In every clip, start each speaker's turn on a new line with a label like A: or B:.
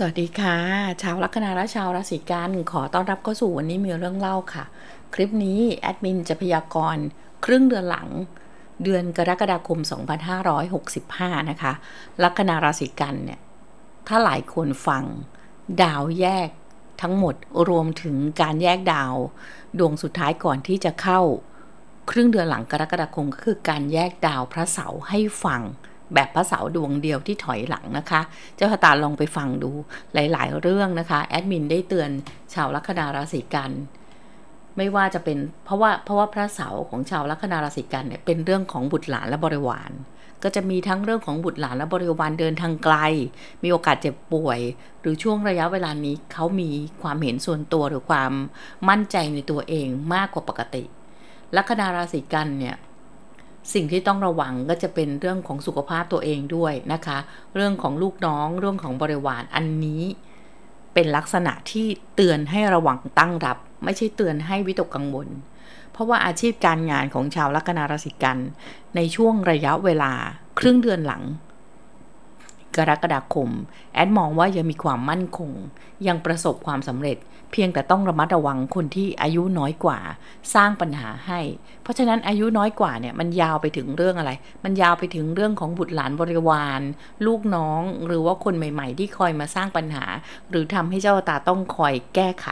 A: สวัสดีค่ะชาวลัคนาและชาวราศีกันขอต้อนรับเข้าสู่วันนี้มีเรื่องเล่าค่ะ คลิปนี้แอดมินจะพยากรณ์ครึ่งเดือนหลัง เดือนกรกฎาคม 2565นะคะลัคนาราศีกันเนี่ยถ้าหลายคนฟังดาวแยกทั้งหมดรวมถึงการแยกดาว ดวงสุดท้ายก่อนที่จะเข้าครึ่งเดือนหลังกรกฎาคมก็คือการแยกดาวพระเสาร์ให้ฟังแบบพระเสาดวงเดียวที่ถอยหลังนะคะ เจ้าพตาลองไปฟังดูหลาย ๆ เรื่องนะคะแอดมินได้เตือนชาวลัคนาราศีกันไม่ว่าจะเป็นเพราะว่าเพราะว่าพระเสาของชาวลัคนาราศีกันเนี่ยเป็นเรื่องของบุตรหลานและบริวาร ก็จะมีทั้งเรื่องของบุตรหลานและบริวารเดินทางไกล มีโอกาสเจ็บป่วย หรือช่วงระยะเวลานี้เขามีความเห็นส่วนตัวหรือความมั่นใจในตัวเองมากกว่าปกติลัคนาราศีกันเนี่ยสิ่งที่ต้องระวังก็จะเป็นเรื่องของสุขภาพตัวเองด้วยนะคะ เรื่องของลูกน้อง เรื่องของบริวารอันนี้ เป็นลักษณะที่เตือนให้ระวังตั้งรับ ไม่ใช่เตือนให้วิตกกังวลเพราะว่าอาชีพการงานของชาวลัคนาราศีกัน ในช่วงระยะเวลา ครึ่งเดือนหลังกรกฎาคม แอดมองว่ายังมีความมั่นคง ยังประสบความสำเร็จ เพียงแต่ต้องระมัดระวังคนที่อายุน้อยกว่าสร้างปัญหาให้ เพราะฉะนั้นอายุน้อยกว่าเนี่ยมันยาวไปถึงเรื่องอะไร มันยาวไปถึงเรื่องของบุตรหลานบริวาร ลูกน้องหรือว่าคนใหม่ๆที่คอยมาสร้างปัญหา หรือทำให้เจ้าตาต้องคอยแก้ไข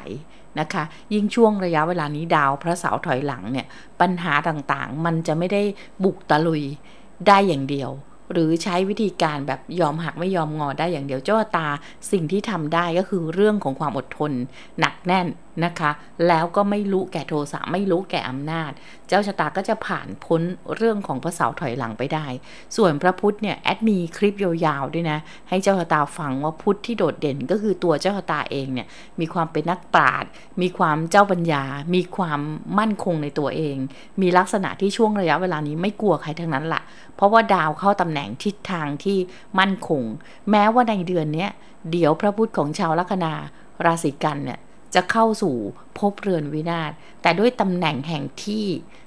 A: นะคะ ยิ่งช่วงระยะเวลานี้ดาว พระเสาถอยหลังเนี่ยปัญหาต่างๆ มันจะไม่ได้บุกตะลุยได้อย่างเดียวหรือใช้วิธีการแบบยอมหักไม่ยอมงอได้อย่างเดียว เจ้าตาสิ่งที่ทำได้ก็คือเรื่องของความอดทนหนักแน่นนะคะ แล้วก็ไม่รู้แก่โทสะไม่รู้แก่อำนาจ เจ้าชะตาก็จะผ่านพ้นเรื่องของพระเสาถอยหลังไปได้ ส่วนพระพุทธเนี่ยแอดมีคลิปยาวๆด้วยนะ ให้เจ้าชะตา ฟังว่าพุทธ ที่โดดเด่นก็คือตัวเจ้าชะตาเอง เนี่ยมีความเป็นนักปราชญ์มีความเจ้าปัญญา มีความมั่นคงในตัวเอง มีลักษณะที่ช่วงระยะเวลานี้ไม่กลัวใครทั้งนั้นละ่ะเพราะว่าดาวเข้าตำแหน่งทิศทางที่มั่นคง แม้ว่าในเดือนนี้เดี๋ยวพระพุทธของชาวลัคนาราศีกันเนี่ยจะเข้าสู่ภพเรือนวินาศ แต่ด้วยตำแหน่งแห่งที่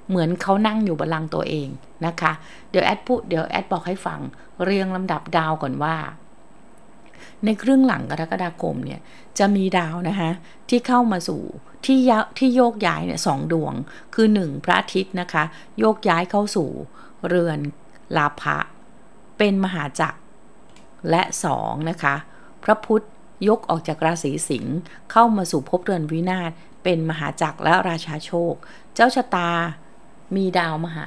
A: เหมือนเขานั่งอยู่บนลังตัวเอง นะคะ เดี๋ยวแอดพูด เดี๋ยวแอดบอกให้ฟังเรียงลำดับดาวก่อนว่าในครึ่งหลังกรกฎาคมเนี่ยจะมีดาวนะคะที่เข้ามาสู่ที่ยที่โยกย้ายเนี่ยสองดวงคือ 1 พระอาทิตย์นะคะโยกย้ายเข้าสู่ เรือนลาภะเป็นมหาจักร และ 2 นะคะ พระพุธยกออกจากราศีสิงห์เข้ามาสู่ภพเรือนวินาศเป็นมหาจักรและราชาโชค เจ้าชะตามีดาวมหา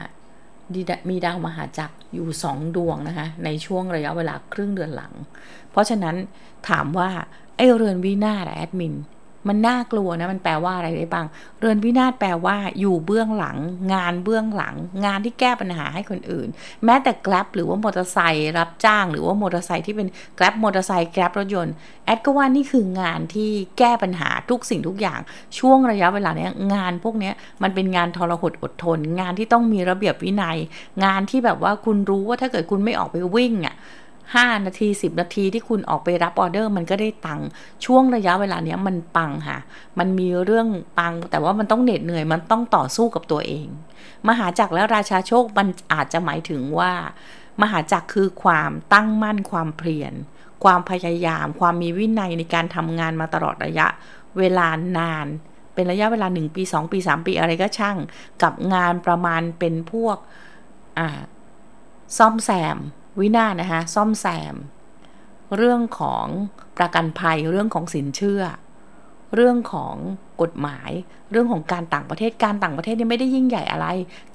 A: มีดาวมหาจักรอยู่สองดวงนะคะ ในช่วงระยะเวลาครึ่งเดือนหลัง เพราะฉะนั้นถามว่าไอเรือนวินาศแอดมินมันน่ากลัวนะมันแปลว่าอะไรได้บ้างเรือนวินาศแปลว่าอยู่เบื้องหลัง งานเบื้องหลัง งานที่แก้ปัญหาให้คนอื่น แม้แต่แกลบหรือว่ามอเตอร์ไซค์รับจ้าง หรือว่ามอเตอร์ไซค์ที่เป็นแกลบมอเตอร์ไซค์แกลบรถยนต์แอดก็ว่านี่คืองานที่แก้ปัญหาทุกสิ่งทุกอย่างช่วงระยะเวลาเนี้ยงานพวกเนี้ยมันเป็นงานทรหดอดทน งานที่ต้องมีระเบียบวินัย งานที่แบบว่าคุณรู้ว่าถ้าเกิดคุณไม่ออกไปวิ่งอ่ะ5 นาที 10 นาทีที่คุณออกไปรับออเดอร์ มันก็ได้ตังค์ช่วงระยะเวลาเนี้ยมันปังค่ะมันมีเรื่องปัง แต่ว่ามันต้องเหน็ดเหนื่อย มันต้องต่อสู้กับตัวเอง มหาจักรและราชาโชคมันอาจจะหมายถึงว่า มหาจักรคือความตั้งมั่น ความเพียรความพยายาม ความมีวินัยในการทำงานมาตลอดระยะเวลานานเป็นระยะเวลา 1 ปี 2 ปี 3 ปีอะไรก็ช่างกับงานประมาณเป็นพวกซ่อมแซมวินาศนะคะซ่อมแซม เรื่องของประกันภัยเรื่องของสินเชื่อ เรื่องของกฎหมาย เรื่องของการต่างประเทศการต่างประเทศนี่ไม่ได้ยิ่งใหญ่อะไร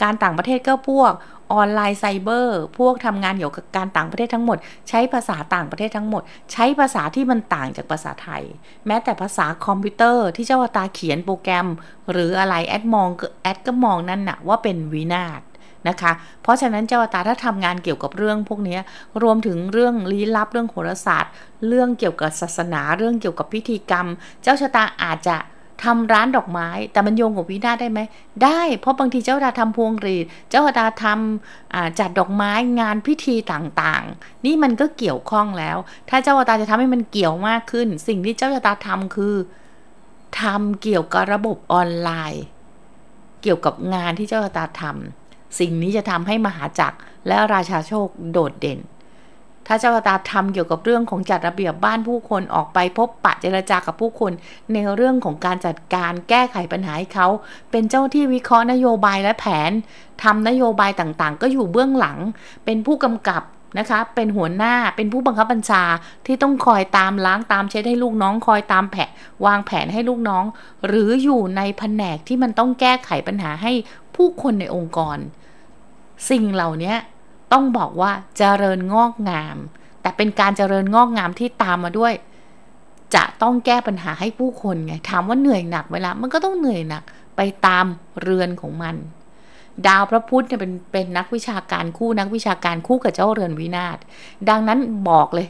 A: การต่างประเทศก็พวกออนไลน์ไซเบอร์พวกทำงานเกี่ยวกับการต่างประเทศทั้งหมดใช้ภาษาต่างประเทศทั้งหมด ใช้ภาษาที่มันต่างจากภาษาไทย แม้แต่ภาษาคอมพิวเตอร์ ที่เจ้าตาเขียนโปรแกรม หรืออะไรแอดมองแอดก็มองนั่นน่ะว่าเป็นวินาศนะคะ เพราะฉะนั้นเจ้าตาถ้าทำงานเกี่ยวกับเรื่องพวกนี้รวมถึงเรื่องลี้ลับเรื่องโหราศาสตร์เรื่องเกี่ยวกับศาสนาเรื่องเกี่ยวกับพิธีกรรม เจ้าชะตาอาจจะทำร้านดอกไม้ แต่มันโยงกับวินาได้ไหมได้เพราะบางทีเจ้าดาทำพวงหรีดเจ้าดาทำจัดดอกไม้งานพิธีต่างๆ นี่มันก็เกี่ยวข้องแล้ว ถ้าเจ้าตาจะทำให้มันเกี่ยวมากขึ้น สิ่งที่เจ้าตาทำคือทำเกี่ยวกับระบบออนไลน์ เกี่ยวกับงานที่เจ้าตาทำสิ่งนี้จะทำให้มหาจักรและราชาโชคโดดเด่น ถ้าเจ้าตาทำเกี่ยวกับเรื่องของจัดระเบียบบ้านผู้คนออกไปพบปะเจรจากับผู้คน ในเรื่องของการจัดการแก้ไขปัญหาให้เขา เป็นเจ้าที่วิเคราะห์นโยบายและแผนทำนโยบายต่างๆ ก็อยู่เบื้องหลัง เป็นผู้กำกับนะคะ เป็นหัวหน้า เป็นผู้บังคับบัญชาที่ต้องคอยตามล้างตามเช็ดให้ลูกน้อง คอยตามแผะวางแผนให้ลูกน้อง หรืออยู่ในแผนกที่มันต้องแก้ไขปัญหาให้ผู้คนในองค์กร สิ่งเหล่านี้ต้องบอกว่าเจริญงอกงาม แต่เป็นการเจริญงอกงามที่ตามมาด้วย จะต้องแก้ปัญหาให้ผู้คนไงถามว่าเหนื่อยหนักเวลา มันก็ต้องเหนื่อยหนักไปตามเรือนของมัน ดาวพระพุธเนี่ยเป็นเป็นนักวิชาการคู่นักวิชาการคู่กับเจ้าเรือนวินาศดังนั้นบอกเลย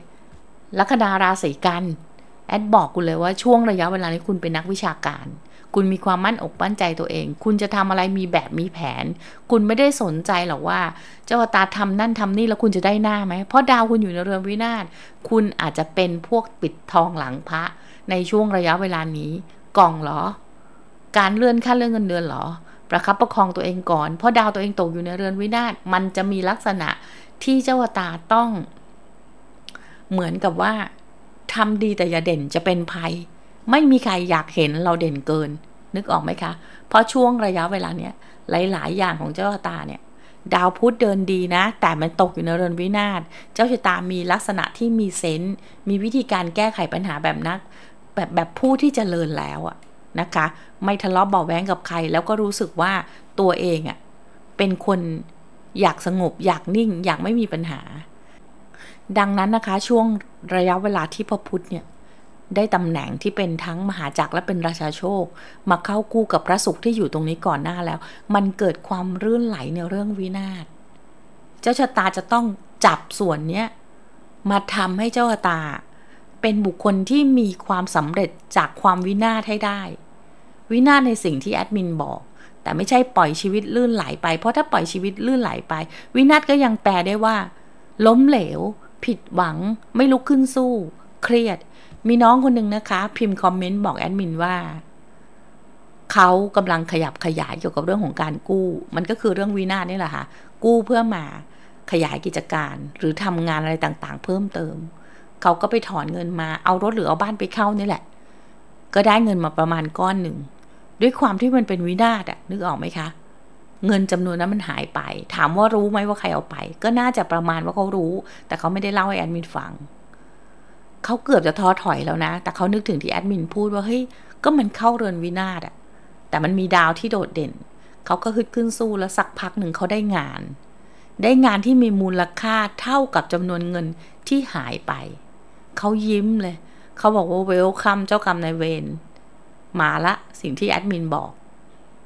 A: ลัคนาราศีกันแอดบอกคุณเลยว่าช่วงระยะเวลาที่คุณเป็นนักวิชาการคุณมีความมั่นอกมั่นใจตัวเอง คุณจะทำอะไรมีแบบมีแผน คุณไม่ได้สนใจหรอกว่า เจ้าตาทำนั่นทำนี่แล้วคุณจะได้หน้าไหม เพราะดาวคุณอยู่ในเรือนวินาศ คุณอาจจะเป็นพวกปิดทองหลังพระในช่วงระยะเวลานี้กล่องหรอ การเลื่อนขั้นเลื่อนเงินเดือนหรอ ประคับประคองตัวเองก่อน เพราะดาวตัวเองตกอยู่ในเรือนวินาศ มันจะมีลักษณะที่เจ้าตาต้อง เหมือนกับว่าทำดีแต่อย่าเด่นจะเป็นภัยไม่มีใครอยากเห็นเราเด่นเกินนึกออกไหมคะเพราะช่วงระยะเวลาเนี้ยหลาย ๆ อย่างของเจ้าชะตาเนี่ย ดาวพุธเดินดีนะ แต่มันตกอยู่ในเรือนวินาศ เจ้าชะตามีลักษณะที่มีเซนต์มีวิธีการแก้ไขปัญหาแบบนัก แบบแบบผู้ที่จเจริญแล้วอะนะคะ ไม่ทะเลาะเบาแวงกับใคร แล้วก็รู้สึกว่าตัวเองอะเป็นคนอยากสงบอยากนิ่งอยากไม่มีปัญหา ดังนั้นนะคะช่วงระยะเวลาที่พระพุธเนี่ยได้ตำแหน่งที่เป็นทั้งมหาจักรและเป็นราชาโชค มาเข้ากู้กับพระศุกที่อยู่ตรงนี้ก่อนหน้าแล้ว มันเกิดความรื่นไหลในเรื่องวินาศ เจ้าชะตาจะต้องจับส่วนเนี้ยมาทำให้เจ้าชะตา เป็นบุคคลที่มีความสำเร็จจากความวินาศให้ได้ วินาศในสิ่งที่แอดมินบอก แต่ไม่ใช่ปล่อยชีวิตลื่นไหลไป เพราะถ้าปล่อยชีวิตลื่นไหลไป วินาศก็ยังแปลได้ว่า ล้มเหลว ผิดหวัง ไม่ลุกขึ้นสู้ เครียดมีน้องคนหนึ่งนะคะ พิมพ์คอมเมนต์บอกแอดมินว่า เขากำลังขยับขยายเกี่ยวกับเรื่องของการกู้ มันก็คือเรื่องวีนาเนี่แหละค่ะกู้เพื่อมาขยายกิจการ หรือทำงานอะไรต่างๆ เพิ่มเติม เขาก็ไปถอนเงินมาเอารถหรือเอาบ้านไปเข้านี่แหละ ก็ได้เงินมาประมาณก้อนหนึ่ง ด้วยความที่มันเป็นวินาศอะนึกออกไหมคะ เงินจำนวนนั้นมันหายไป ถามว่ารู้ไหมว่าใครเอาไป ก็น่าจะประมาณว่าเขารู้ แต่เขาไม่ได้เล่าให้แอดมินฟังเขาเกือบจะท้อถอยแล้วนะ แต่เขานึกถึงที่แอดมินพูดว่า เฮ้ย ก็มันเข้าเรือนวินาศอะแต่มันมีดาวที่โดดเด่น เขาก็ฮึดขึ้นสู้แล้วสักพักหนึ่งเขาได้งาน ได้งานที่มีมูลค่าเท่ากับจำนวนเงินที่หายไป เขายิ้มเลย เขาบอกว่าเวลคัมเจ้ากรรมนายเวรมาละ สิ่งที่แอดมินบอก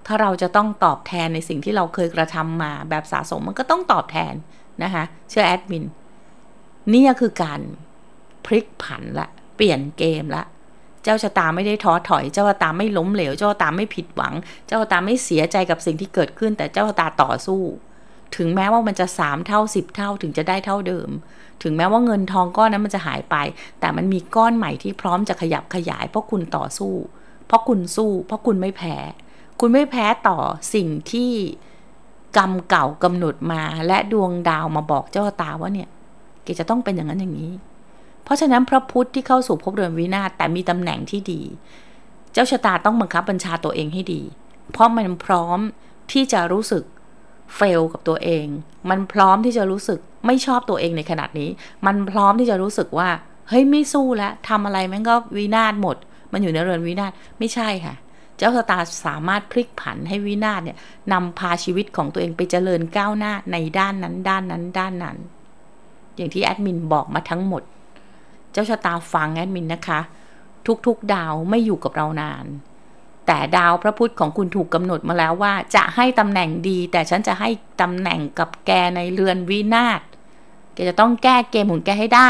A: ถ้าเราจะต้องตอบแทนในสิ่งที่เราเคยกระทำมา แบบสะสมมันก็ต้องตอบแทนนะคะ เชื่อแอดมิน นี่คือการพลิกผันละ เปลี่ยนเกมละ เจ้าชะตาไม่ได้ท้อถอย เจ้าชะตาไม่ล้มเหลว เจ้าชะตาไม่ผิดหวัง เจ้าชะตาไม่เสียใจกับสิ่งที่เกิดขึ้น แต่เจ้าชะตาต่อสู้ ถึงแม้ว่ามันจะสามเท่าสิบเท่า ถึงจะได้เท่าเดิม ถึงแม้ว่าเงินทองก้อนนั้นมันจะหายไป แต่มันมีก้อนใหม่ที่พร้อมจะขยับขยาย เพราะคุณต่อสู้ เพราะคุณสู้ เพราะคุณไม่แพ้ คุณไม่แพ้ต่อสิ่งที่กรรมเก่ากำหนดมา และดวงดาวมาบอกเจ้าตาว่าเนี่ยเกจะต้องเป็นอย่างนั้นอย่างนี้เพราะฉะนั้นพระพุทธที่เข้าสู่ภพเรือนวินาศแต่มีตำแหน่งที่ดี เจ้าชะตาต้องบังคับบัญชาตัวเองให้ดีเพราะมันพร้อมที่จะรู้สึกเฟลกับตัวเอง มันพร้อมที่จะรู้สึกไม่ชอบตัวเองในขนาดนี้ มันพร้อมที่จะรู้สึกว่าเฮ้ยไม่สู้แล้วทำอะไรมันก็วินาศหมด มันอยู่ในเรือนวินาศไม่ใช่ค่ะ เจ้าชะตาสามารถพลิกผันให้วินาศเนี่ยนำพาชีวิตของตัวเองไปเจริญก้าวหน้าในด้านนั้น ด้านนั้น ด้านนั้น อย่างที่แอดมินบอกมาทั้งหมดเจ้าชะตาฟังแอดมินนะคะ ทุกๆดาวไม่อยู่กับเรานาน แต่ดาวพระพุธของคุณถูกกำหนดมาแล้วว่าจะให้ตำแหน่งดีแต่ฉันจะให้ตำแหน่งกับแกในเรือนวินาศแกจะต้องแก้เกมของแกให้ได้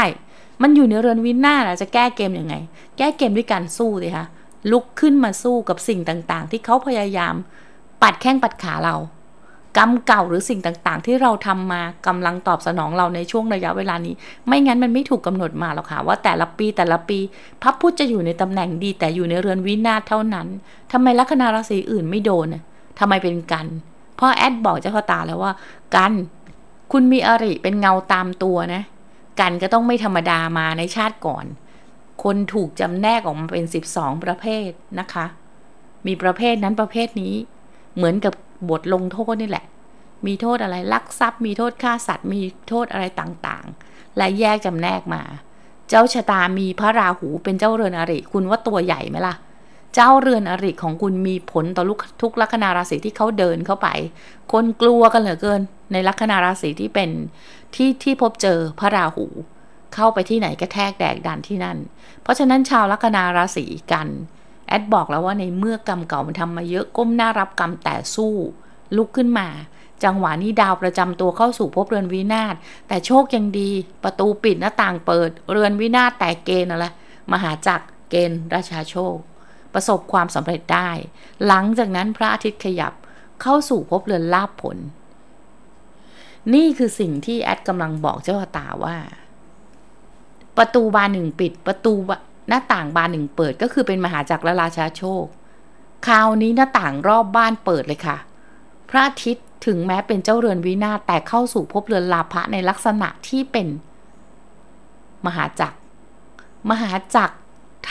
A: มันอยู่ในเรือนวินาศจะแก้เกมยังไง แก้เกมด้วยการสู้เลยค่ะลุกขึ้นมาสู้กับสิ่งต่างๆ ที่เขาพยายามปัดแข้งปัดขาเรากรรมเก่าหรือสิ่งต่างๆ ที่เราทำมากำลังตอบสนองเราในช่วงระยะเวลานี้ ไม่งั้นมันไม่ถูกกาหนดมาหรอกค่ะ ว่าแต่ละปีแต่ละปี พระพุทธจะอยู่ในตำแหน่งดี แต่อยู่ในเรือนวินาศเท่านั้น ทำไมลัคนาราศีอื่นไม่โดนทำไมเป็นกัน เพราะแอดบอกเจ้าชะตาแล้วว่า กันคุณมีอริเป็นเงาตามตัวนะ กันก็ต้องไม่ธรรมดามาในชาติก่อน คนถูกจำแนกออกมาเป็น 12 ประเภทนะคะ มีประเภทนั้นประเภทนี้เหมือนกับบทลงโทษนี่แหละ มีโทษอะไรลักทรัพย์มีโทษฆ่าสัตว์ มีโทษอะไรต่างๆ และแยกจำแนกมา เจ้าชะตามีพระราหูเป็นเจ้าเรือนอริคุณว่าตัวใหญ่ไหมล่ะ เจ้าเรือนอริของคุณมีผลต่อลูกทุกลัคนาราศีที่เขาเดินเข้าไป คนกลัวกันเหลือเกินในลัคนาราศีที่เป็นที่ที่พบเจอพระราหู เข้าไปที่ไหนก็แทกแดกดันที่นั่น เพราะฉะนั้นชาวลัคนาราศีกันแอดบอกแล้วว่าในเมื่อกรรมเก่ามันทำมาเยอะก้มหน้ารับกรรมแต่สู้ ลุกขึ้นมา จังหวะนี้ดาวประจำตัวเข้าสู่ภพเรือนวินาศแต่โชคยังดี ประตูปิดหน้าต่างเปิด เรือนวินาศแต่เกณฑ์อะไรมหาจักรเกณฑ์ ราชาโชค ประสบความสำเร็จได้ หลังจากนั้นพระอาทิตย์ขยับเข้าสู่ภพเรือนลาบผล นี่คือสิ่งที่แอดกำลังบอกเจ้าตาว่า ประตูบานหนึ่งปิดประตูน้าต่างบานหนึ่งเปิดก็คือเป็นมหาจักรลราชาโชค คราวนี้หน้าต่างรอบบ้านเปิดเลยค่ะ พระอาทิตย์ถึงแม้เป็นเจ้าเรือนวินาแต่เข้าสู่ภพเรือนลาภะในลักษณะที่เป็น มหาจักร มหาจักร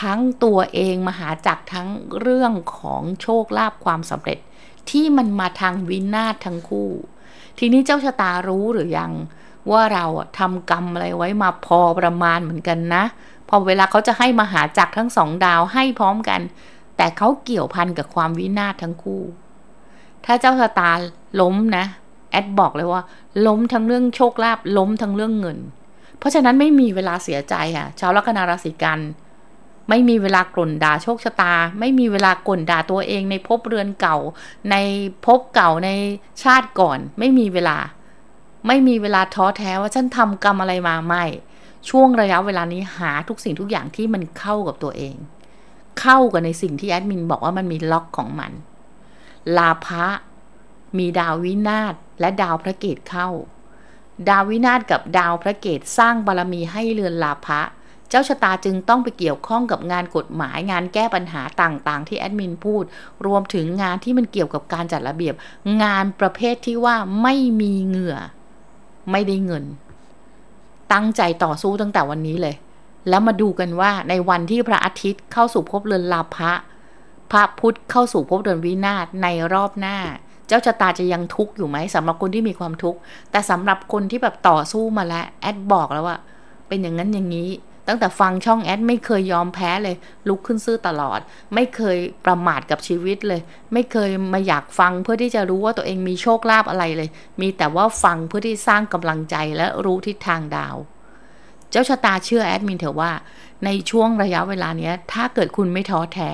A: ทั้งตัวเองมหาจักรทั้งเรื่องของโชคลาภความสำเร็จ ที่มันมาทางวินาศทั้งคู่ ทีนี้เจ้าชะตารู้หรือยังว่าเราทำกรรมอะไรไว้มาพอประมาณเหมือนกันนะพอเวลาเขาจะให้มหาจักรทั้งสองดาวให้พร้อมกัน แต่เขาเกี่ยวพันกับความวินาศทั้งคู่ ถ้าเจ้าชะตาล้มนะ แอดบอก เลยว่าล้มทั้งเรื่องโชคลาภล้มทั้งเรื่องเงิน เพราะฉะนั้นไม่มีเวลาเสียใจค่ะชาวลัคนาราศีกัน ไม่มีเวลากล่นด่าโชคชะตา ไม่มีเวลากล่นด่าตัวเองในภพเรือนเก่าในภพเก่าในชาติก่อน ไม่มีเวลา ไม่มีเวลาท้อแท้ว่าฉันทำกรรมอะไรมาไม่ช่วงระยะเวลานี้หาทุกสิ่งทุกอย่างที่มันเข้ากับตัวเอง เข้ากับในสิ่งที่แอดมินบอกว่ามันมีล็อกของมัน ลาภะมีดาววินาศและดาวพระเกตเข้า ดาววินาศกับดาวพระเกตสร้างบารรมีให้เรือนลาภะเจ้าชะตาจึงต้องไปเกี่ยวข้องกับงานกฎหมายงานแก้ปัญหาต่างๆ ที่แอดมินพูด รวมถึงงานที่มันเกี่ยวกับการจัดระเบียบ งานประเภทที่ว่าไม่มีเหงื่อ ไม่ได้เงินตั้งใจต่อสู้ตั้งแต่วันนี้เลย แล้วมาดูกันว่าในวันที่พระอาทิตย์เข้าสู่ภพเรือนลาภะ พระพุธเข้าสู่ภพเรือนวินาศในรอบหน้า เจ้าชะตาจะยังทุกข์อยู่ไหมสำหรับคนที่มีความทุกข์ แต่สำหรับคนที่แบบต่อสู้มาแล้วแอดบอกแล้วว่า เป็นอย่างนั้นอย่างนี้ตั้งแต่ฟังช่องแอดไม่เคยยอมแพ้เลย ลุกขึ้นซื้อตลอด ไม่เคยประมาทกับชีวิตเลย ไม่เคยมาอยากฟังเพื่อที่จะรู้ว่าตัวเองมีโชคลาภอะไรเลย มีแต่ว่าฟังเพื่อที่สร้างกำลังใจและรู้ทิศทางดาว เจ้าชะตาเชื่อแอดมินเถอะว่า ในช่วงระยะเวลานี้ถ้าเกิดคุณไม่ท้อแท้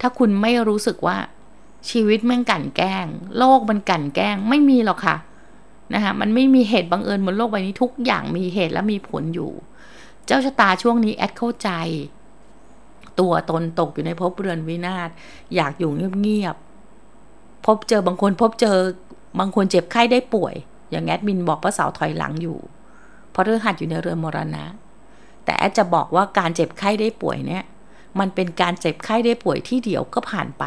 A: ถ้าคุณไม่รู้สึกว่า ชีวิตมันกั่นแกล้ง โลกมันกั่นแกล้งไม่มีหรอกค่ะนะคะมันไม่มีเหตุบังเอิญบนโลกใบนี้ทุกอย่างมีเหตุและมีผลอยู่เจ้าชะตาช่วงนี้แอดเข้าใจ ตัวตนตกอยู่ในภพเรือนวินาศอยากอยู่เงียบๆพบเจอบางคนพบเจอบางคนเจ็บไข้ได้ป่วย อย่างแอดมินบอกพระเสาถอยหลังอยู่ เพราะเรือหัดอยู่ในเรือนมรณะ แต่แอดจะบอกว่าการเจ็บไข้ได้ป่วยเนี่ย มันเป็นการเจ็บไข้ได้ป่วยที่เดียวก็ผ่านไป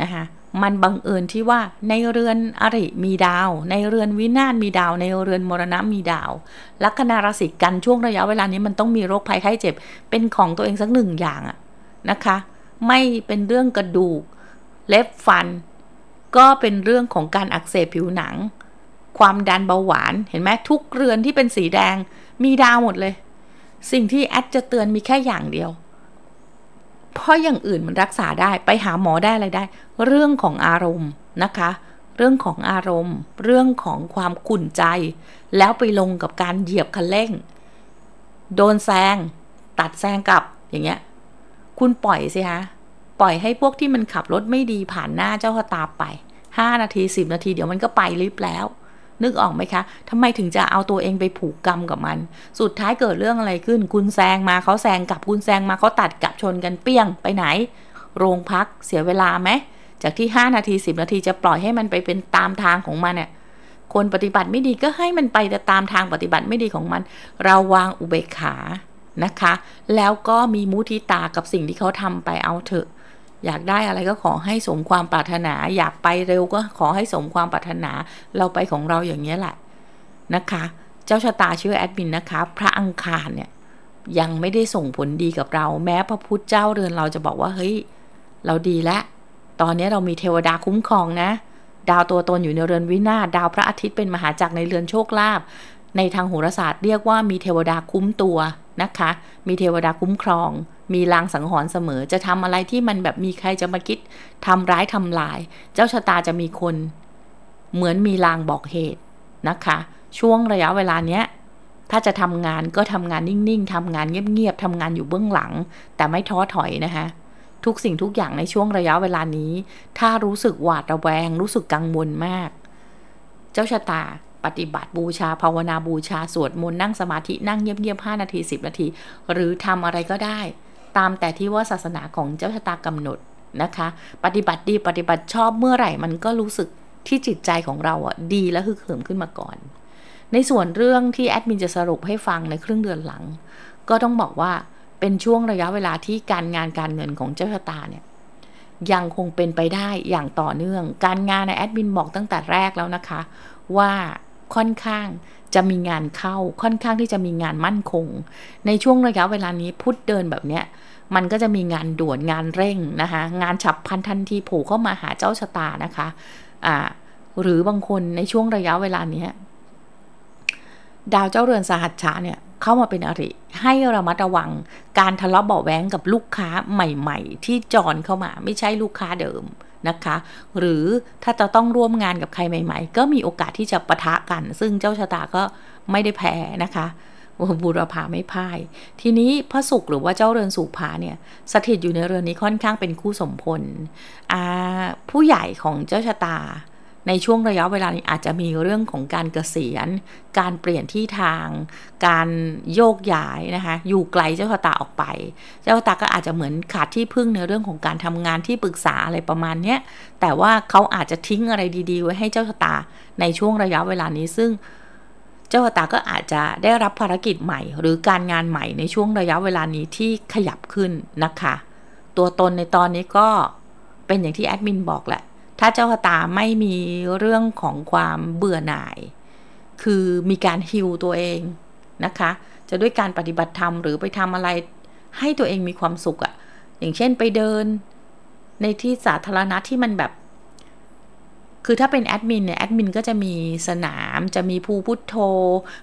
A: นะคะมันบังเอิญที่ว่าในเรือนอริมีดาว ในเรือนวินาศมีดาวในเรือนมรณะมีดาวลัคนาราศีกันช่วงระยะเวลานี้มันต้องมีโรคภัยไข้เจ็บเป็นของตัวเองสักหนึ่งอย่างอะนะคะไม่เป็นเรื่องกระดูกเล็บฟัน ก็เป็นเรื่องของการอักเสบผิวหนัง ความดันเบาหวานเห็นไหมทุกเรือนที่เป็นสีแดงมีดาวหมดเลยสิ่งที่แอดจะเตือนมีแค่อย่างเดียวเพราะอย่างอื่นมันรักษาได้ไปหาหมอได้อะไรได้ เรื่องของอารมณ์นะคะ เรื่องของอารมณ์ เรื่องของความขุ่นใจ แล้วไปลงกับการเหยียบคันเร่ง โดนแซง ตัดแซงกลับอย่างเงี้ยคุณปล่อยสิฮะปล่อยให้พวกที่มันขับรถไม่ดีผ่านหน้าเจ้าตาไป 5 นาที 10 นาทีเดี๋ยวมันก็ไปลิฟแล้วนึกออกไหมคะทำไมถึงจะเอาตัวเองไปผูกกรรมกับมัน สุดท้ายเกิดเรื่องอะไรขึ้น คุณแซงมาเขาแซงกลับ คุณแซงมาเขาตัดกลับชนกันเปี้ยงไปไหน โรงพักเสียเวลาไหม จากที่ 5 นาที 10 นาทีจะปล่อยให้มันไปเป็นตามทางของมันเนี่ยคนปฏิบัติไม่ดีก็ให้มันไปแต่ตามทางปฏิบัติไม่ดีของมัน เราวางอุเบกขา นะคะ แล้วก็มีมุทิตากับสิ่งที่เขาทำไปเอาเถอะอยากได้อะไรก็ขอให้สมความปรารถนาอยากไปเร็วก็ขอให้สมความปรารถนาเราไปของเราอย่างนี้แหละนะคะเจ้าชะตาชื่อแอดมินนะคะพระอังคารเนี่ยยังไม่ได้ส่งผลดีกับเราแม้พระพุทธเจ้าเรือนเราจะบอกว่าเฮ้ยเราดีแล้วตอนนี้เรามีเทวดาคุ้มครองนะดาวตัวตนอยู่ในเรือนวินาศดาวพระอาทิตย์เป็นมหาจักรในเรือนโชคลาภในทางโหราศาสตร์เรียกว่ามีเทวดาคุ้มตัวนะคะมีเทวดาคุ้มครองมีลางสังหรณ์เสมอ จะทำอะไรที่มันแบบมีใครจะมาคิด ทำร้ายทำลาย เจ้าชะตาจะมีคน เหมือนมีลางบอกเหตุนะคะ ช่วงระยะเวลาเนี้ย ถ้าจะทำงานก็ทำงานนิ่งๆ ทำงานเงียบๆทำงานอยู่เบื้องหลัง แต่ไม่ท้อถอยนะคะ ทุกสิ่งทุกอย่างในช่วงระยะเวลานี้ ถ้ารู้สึกหวาดระแวง รู้สึกกังวลมาก เจ้าชะตา ปฏิบัติบูชาภาวนาบูชาสวดมนต์นั่งสมาธินั่งเงียบๆ 5 นาที 10 นาที หรือทำอะไรก็ได้ตาม แต่ที่ว่าศาสนาของเจ้าชะตากำหนดนะคะ ปฏิบัติดีปฏิบัติชอบเมื่อไหร่ มันก็รู้สึกที่จิตใจของเราอ่ะดีและฮึกเหิมขึ้นมาก่อน ในส่วนเรื่องที่แอดมินจะสรุปให้ฟังใน ครึ่ง เดือนหลัง ก็ต้องบอกว่าเป็นช่วงระยะเวลาที่การงานการเงินของเจ้าชะตาเนี่ยยังคงเป็นไปได้อย่างต่อเนื่อง การงานในแอดมินบอกตั้งแต่แรกแล้วนะคะ ว่าค่อนข้างจะมีงานเข้าค่อนข้างที่จะมีงานมั่นคง ในช่วงระยะเวลานี้พุธเดินแบบเนี้ยมันก็จะมีงานด่วนงานเร่งนะคะงานฉับพลันทันทีผูกเข้ามาหาเจ้าชะตานะคะอ่าหรือบางคนในช่วงระยะเวลานี้ ดาวเจ้าเรือนสหัสชาเนี่ยเข้ามาเป็นอริ ให้ระมัดระวังการทะเลาะเบาแหวงกับลูกค้าใหม่ๆ ที่จอนเข้ามาไม่ใช่ลูกค้าเดิมนะคะหรือถ้าจะต้องร่วมงานกับใครใหม่ๆ ก็มีโอกาสที่จะปะทะกัน ซึ่งเจ้าชะตาก็ไม่ได้แพ้นะคะบูรพาไม่พ่าย ทีนี้พระสุขหรือว่าเจ้าเรือนสุภาเนี่ย สถิตอยู่ในเรือนนี้ค่อนข้างเป็นคู่สมพลผู้ใหญ่ของเจ้าชะตาในช่วงระยะเวลานี้อาจจะมีเรื่องของการเกษียณ การเปลี่ยนที่ทาง การโยกย้ายนะคะ อยู่ไกลเจ้าชะตาออกไป เจ้าชะตาก็อาจจะเหมือนขาดที่พึ่งในเรื่องของการทำงานที่ปรึกษาอะไรประมาณนี้ แต่ว่าเขาอาจจะทิ้งอะไรดีๆ ไว้ให้เจ้าชะตาในช่วงระยะเวลานี้ ซึ่งเจ้าตาก็อาจจะได้รับภารกิจใหม่ หรือการงานใหม่ในช่วงระยะเวลานี้ที่ขยับขึ้นนะคะ ตัวตนในตอนนี้ก็เป็นอย่างที่แอดมินบอกแหละถ้าเจ้าชะตาไม่มีเรื่องของความเบื่อหน่าย คือมีการฮิวตัวเองนะคะ จะด้วยการปฏิบัติธรรมหรือไปทำอะไรให้ตัวเองมีความสุขอะอย่างเช่นไปเดินในที่สาธารณะที่มันแบบ คือถ้าเป็นแอดมินเนี่ย แอดมินก็จะมีสนาม จะมีภูพุทโธ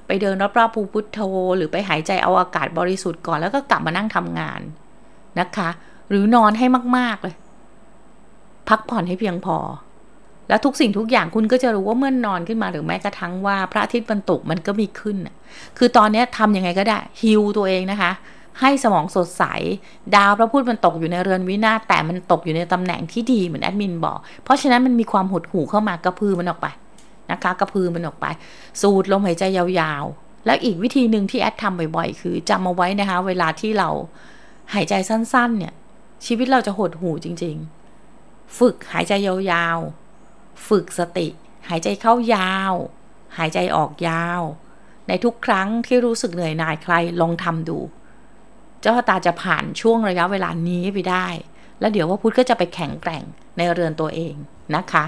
A: ไปเดินรอบๆภูพุทโธหรือไปหายใจเอาอากาศบริสุทธิ์ก่อนแล้วก็กลับมานั่งทำงานนะคะ หรือนอนให้มากๆเลยพักผ่อนให้เพียงพอ แล้วทุกสิ่งทุกอย่างคุณก็จะรู้ว่าเมื่อนนอนขึ้นมาหรือแม้กระทั่งว่าพระอาทิตย์มันตกมันก็มีขึ้น คือตอนนี้ทำยังไงก็ได้ ฮิวตัวเองนะคะ ให้สมองสดใส ดาวพระพุธมันตกอยู่ในเรือนวินาแต่มันตกอยู่ในตำแหน่งที่ดีเหมือนแอดมินบอก เพราะฉะนั้นมันมีความหดหู่เข้ามากระพือมันออกไปนะคะ กระพือมันออกไป สูดลมหายใจยาวๆ แล้วอีกวิธีหนึ่งที่แอดทำบ่อยๆคือจำเอาไว้นะคะ เวลาที่เราหายใจสั้นๆเนี่ยชีวิตเราจะหดหู่จริง ๆฝึกหายใจยาวๆ ฝึกสติ หายใจเข้ายาว หายใจออกยาว ในทุกครั้งที่รู้สึกเหนื่อยหน่ายใครลองทำดู เจ้าตาจะผ่านช่วงระยะเวลานี้ไปได้ แล้วเดี๋ยวว่าพุทธก็จะไปแข็งแกร่งในเรือนตัวเองนะคะ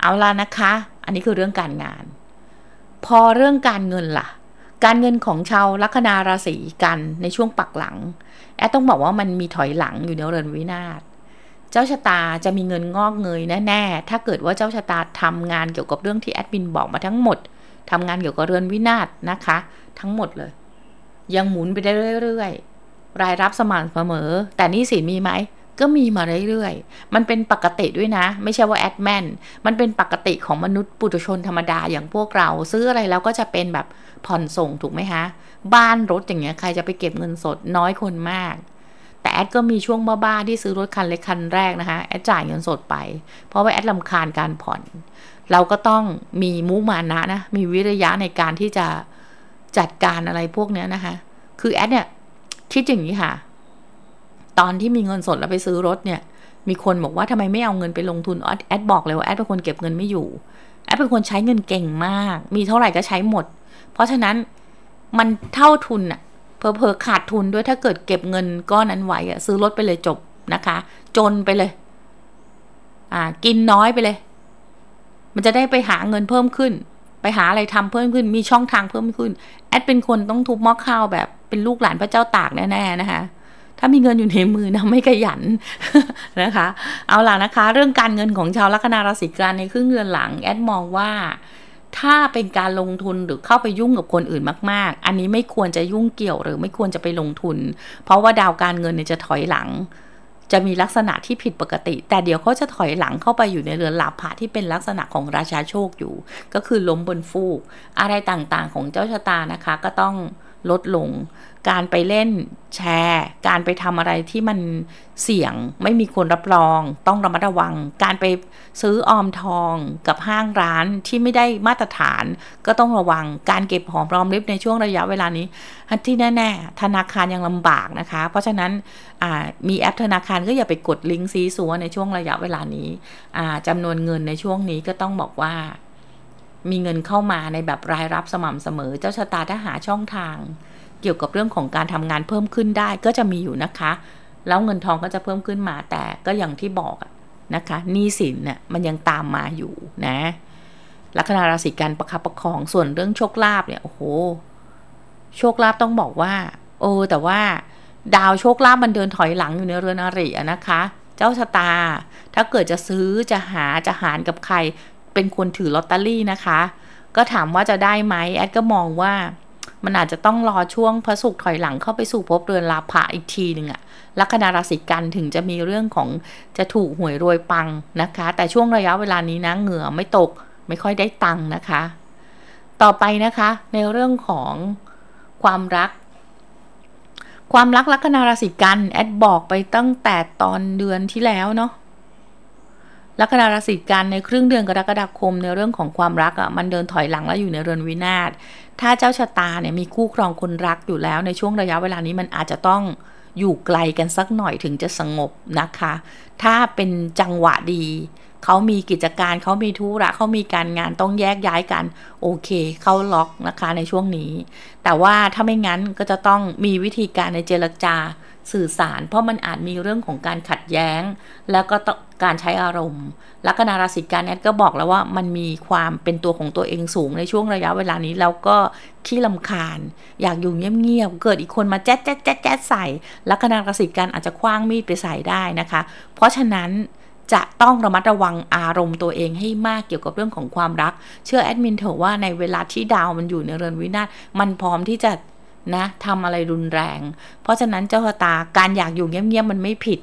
A: เอาละนะคะ อันนี้คือเรื่องการงาน พอเรื่องการเงินละ่ะ การเงินของชาวลัคนาราศีกันในช่วงปักหลัง แอดต้องบอกว่ามันมีถอยหลังอยู่ในเรือนวินาศเจ้าชะตาจะมีเงินงอกเงยแน่ ๆ ถ้าเกิดว่าเจ้าชะตาทำงานเกี่ยวกับเรื่องที่แอดมินบอกมาทั้งหมดทำงานเกี่ยวกับเรือนวินาศนะคะทั้งหมดเลย ยังหมุนไปได้เรื่อยๆรายรับสม่ำเสมอ แต่นี่สินมีไหมก็มีมาเรื่อยๆมันเป็นปกติด้วยนะ ไม่ใช่ว่าแอดแมนมันเป็นปกติของมนุษย์ปุถุชนธรรมดาอย่างพวกเราซื้ออะไรแล้วก็จะเป็นแบบผ่อนส่งถูกไหมฮะบ้านรถอย่างเงี้ยใครจะไปเก็บเงินสดน้อยคนมากแต่แอดก็มีช่วงบ้าๆ ที่ซื้อรถคันเล็กคันแรกนะคะ แอดจ่ายเงินสดไป เพราะว่าแอดลำคาญการผ่อน เราก็ต้องมีมุมานะนะมีวิริยะในการที่จะจัดการอะไรพวกเนี้ยนะคะคือแอดเนี่ยคิดอย่างนี้ค่ะ ตอนที่มีเงินสดแล้วไปซื้อรถเนี่ย มีคนบอกว่าทำไมไม่เอาเงินไปลงทุนแอดบอกเลยว่าแอดเป็นคนเก็บเงินไม่อยู่แอดเป็นคนใช้เงินเก่งมากมีเท่าไหร่ก็ใช้หมด เพราะฉะนั้นมันเท่าทุนอะเพอเพอขาดทุนด้วยถ้าเกิดเก็บเงินก้อนนั้นไว้อะซื้อรถไปเลยจบนะคะ จนไปเลย อ่า กินน้อยไปเลย มันจะได้ไปหาเงินเพิ่มขึ้น ไปหาอะไรทำเพิ่มขึ้นมีช่องทางเพิ่มขึ้น แอดเป็นคนต้องทุบมออข้าวแบบเป็นลูกหลานพระเจ้าตากแน่ๆนะคะถ้ามีเงินอยู่ในมือนะไม่ขยัน นะคะ เอาล่ะนะคะ เรื่องการเงินของชาวลัคนาราศีกันในครึ่งเดือนหลัง แอดมองว่าถ้าเป็นการลงทุนหรือเข้าไปยุ่งกับคนอื่นมากๆ อันนี้ไม่ควรจะยุ่งเกี่ยวหรือไม่ควรจะไปลงทุน เพราะว่าดาวการเงินเนี่ยจะถอยหลัง จะมีลักษณะที่ผิดปกติ แต่เดี๋ยวเขาจะถอยหลังเข้าไปอยู่ในเรือนลาภะที่เป็นลักษณะของราชาโชคอยู่ ก็คือล้มบนฟูกอะไรต่างๆ ของเจ้าชะตานะคะก็ต้องลดลง การไปเล่นแชร์ การไปทำอะไรที่มันเสี่ยง ไม่มีคนรับรอง ต้องระมัดระวัง การไปซื้อออมทองกับห้างร้านที่ไม่ได้มาตรฐาน ก็ต้องระวังการเก็บหอมรอมริบในช่วงระยะเวลานี้ที่แน่ๆธนาคารยังลำบากนะคะ เพราะฉะนั้นมีแอปธนาคารก็อย่าไปกดลิงก์ซีซัวในช่วงระยะเวลานี้จำนวนเงินในช่วงนี้ก็ต้องบอกว่ามีเงินเข้ามาในแบบรายรับสม่ำเสมอ เจ้าชะตาถ้าหาช่องทาง เกี่ยวกับเรื่องของการทำงานเพิ่มขึ้นได้ก็จะมีอยู่นะคะ แล้วเงินทองก็จะเพิ่มขึ้นมาแต่ก็อย่างที่บอกนะคะหนี้สินน่ยมันยังตามมาอยู่นะลัคนาราศีกันประคับประคองส่วนเรื่องโชคลาภเนี่ยโอ้โหโชคลาภต้องบอกว่าโอ้แต่ว่าดาวโชคลาภมันเดินถอยหลังอยู่ในเรือนอริอะนะคะ เจ้าชะตา ถ้าเกิดจะซื้อจะหาจะหารกับใครเป็นคนถือลอตเตอรี่นะคะ ก็ถามว่าจะได้ไหมแอดก็มองว่ามันอาจจะต้องรอช่วงพระศุกร์ถอยหลังเข้าไปสู่ภพเรือนลาภะอีกทีหนึ่งอะลัคนาราศีกันถึงจะมีเรื่องของจะถูกหวยรวยปังนะคะ แต่ช่วงระยะเวลานี้นะเหงื่อไม่ตกไม่ค่อยได้ตังค์นะคะ ต่อไปนะคะในเรื่องของความรัก ความรักลัคนาราศีกัน แอดบอกไปตั้งแต่ตอนเดือนที่แล้วเนาะลัคนาราศีกันในครึ่งเดือนกรกฎาคม ในเรื่องของความรักอ่ะมันเดินถอยหลังแล้วอยู่ในเรือนวินาศถ้าเจ้าชะตาเนี่ยมีคู่ครองคนรักอยู่แล้วในช่วงระยะเวลานี้มันอาจจะต้องอยู่ไกลกันสักหน่อยถึงจะสงบนะคะ ถ้าเป็นจังหวะดีเขามีกิจการเขามีธุระเขามีการงานต้องแยกย้ายกันโอเคเข้าล็อกนะคะในช่วงนี้ แต่ว่าถ้าไม่งั้นก็จะต้องมีวิธีการในเจรจาสื่อสารเพราะมันอาจมีเรื่องของการขัดแย้ง แล้วก็การใช้อารมณ์ลัคนาราศีการแอยก็บอกแล้วว่ามันมีความเป็นตัวของตัวเองสูงในช่วงระยะเวลานี้ แล้วก็ขี้ลำคาญ อยากอยู่เงียบๆเกิดอีกคนมาแจ๊ดแจ๊ดแจ๊ดแจ๊ดใส่ลัคนาราศีการอาจจะคว้างมีดไปใส่ได้นะคะ เพราะฉะนั้นจะต้องระมัดระวังอารมณ์ตัวเองให้มากเกี่ยวกับเรื่องของความรัก เชื่อแอดมินเถอะว่าในเวลาที่ดาวมันอยู่ในเรือนวินาศ มันพร้อมที่จะนะทำอะไรรุนแรง เพราะฉะนั้นเจ้าชะตาการอยากอยู่เงียบๆมันไม่ผิด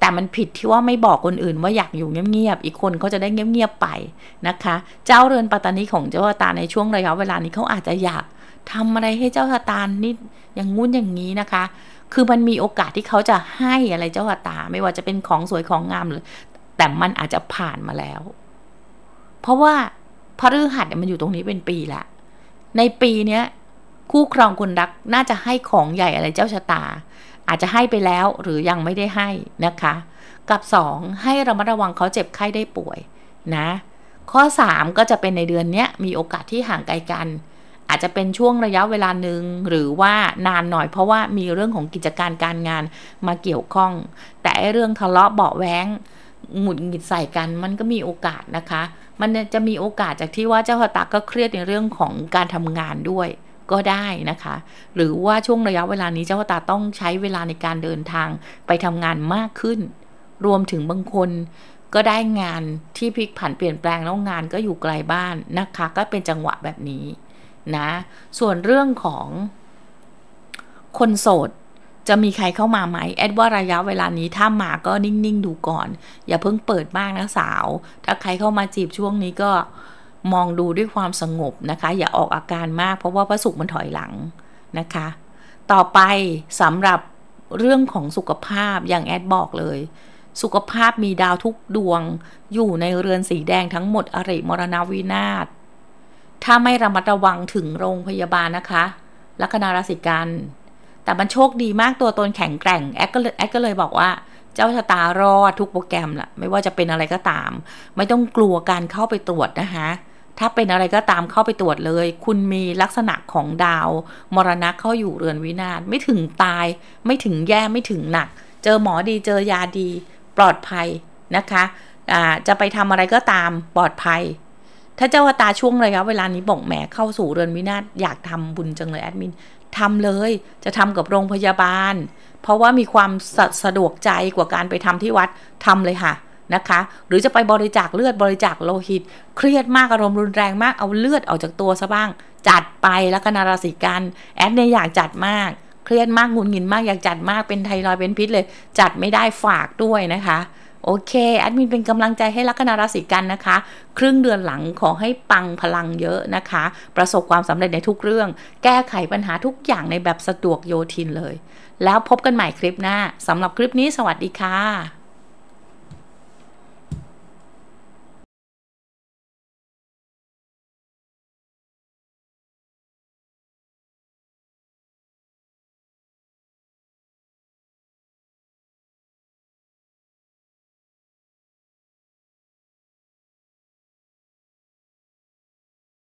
A: แต่มันผิดที่ว่าไม่บอกคนอื่น ว่าอยากอยู่เงียบๆอีกคนเขาจะได้เงียบๆไปนะคะ เจ้าเรือนปัตตานีของเจ้าชะตาในช่วงระยะเวลานี้เขาอาจจะอยากทำอะไรให้เจ้าชะตานิดอย่างงุ้นอย่างนี้นะคะ คือมันมีโอกาสที่เขาจะให้อะไรเจ้าชะตาไม่ว่าจะเป็นของสวยของงามหรือ แต่มันอาจจะผ่านมาแล้ว เพราะว่าพระฤหัสมันอยู่ตรงนี้เป็นปีละ ในปีเนี้ยคู่ครองคนรักน่าจะให้ของใหญ่อะไรเจ้าชะตา อาจจะให้ไปแล้วหรือยังไม่ได้ให้นะคะ กับ2ให้ระมัดระวังเขาเจ็บไข้ได้ป่วยนะข้อ 3 ก็จะเป็นในเดือนนี้มีโอกาสที่ห่างไกลกัน อาจจะเป็นช่วงระยะเวลาหนึ่งหรือว่านานหน่อยเพราะว่ามีเรื่องของกิจการการงานมาเกี่ยวข้อง แต่เรื่องทะเลาะเบาแวงหงุดหงิดใส่กัน มันก็มีโอกาสนะคะ มันจะมีโอกาสจากที่ว่าเจ้าชะตาก็เครียดในเรื่องของการทำงานด้วยก็ได้นะคะหรือว่าช่วงระยะเวลานี้เจ้าตาต้องใช้เวลาในการเดินทาง ไปทำงานมากขึ้น รวมถึงบางคนก็ได้งานที่พลิกผันเปลี่ยนแปลงแล้วงานก็อยู่ไกลบ้านนะคะก็เป็นจังหวะแบบนี้ นะส่วนเรื่องของ คนโสดจะมีใครเข้ามาไหม แอดว่าระยะเวลานี้ถ้ามาก็นิ่งๆดูก่อน อย่าเพิ่งเปิดมากนะสาว ถ้าใครเข้ามาจีบช่วงนี้ก็มองดูด้วยความสงบนะคะ อย่าออกอาการมากเพราะว่าพระสุขมันถอยหลังนะคะ ต่อไปสำหรับเรื่องของสุขภาพอย่างแอดบอกเลย สุขภาพมีดาวทุกดวงอยู่ในเรือนสีแดงทั้งหมดอริมรณวินาศถ้าไม่ระมัดระวังถึงโรงพยาบาลนะคะลัคนาราศีกัน แต่มันโชคดีมากตัวตนแข็งแกร่งแอดก็เลยแอดก็เลยบอกว่า เจ้าชะตารอดทุกโปรแกรมแหละไม่ว่าจะเป็นอะไรก็ตาม ไม่ต้องกลัวการเข้าไปตรวจนะคะถ้าเป็นอะไรก็ตามเข้าไปตรวจเลย คุณมีลักษณะของดาว มรณะเข้าอยู่เรือนวินาศไม่ถึงตาย ไม่ถึงแย่ไม่ถึงหนัก เจอหมอดีเจอยาดีปลอดภัยนะคะะจะไปทำอะไรก็ตามปลอดภัย ถ้าเจ้าวตาช่วงระยะเวลานี้บอกแหมเข้าสู่เรือนวินาศอยากทำบุญจังเลยแอดมินทำเลย จะทำกับโรงพยาบาล เพราะว่ามีความสสะดวกใจกว่าการไปทำที่วัดทำเลยค่ะนะคะ หรือจะไปบริจาคเลือดบริจาคโลหิต เครียดมากอารมณ์รุนแรงมากเอาเลือดออกจากตัวซะบ้าง จัดไปแล้วก็นาราศีกันแอดเนี่ยอยากจัดมาก เครียดมากหงุดหงิดมากอยากจัดมากเป็นไทรอยเป็นพิษเลย จัดไม่ได้ฝากด้วยนะคะโอเคแอดมินเป็นกำลังใจให้ลัคนาราศีกันนะคะครึ่งเดือนหลังขอให้ปังพลังเยอะนะคะ ประสบความสำเร็จในทุกเรื่อง แก้ไขปัญหาทุกอย่างในแบบสะดวกโยทินเลย แล้วพบกันใหม่คลิปหน้าสำหรับคลิปนี้ สวัสดีค่ะ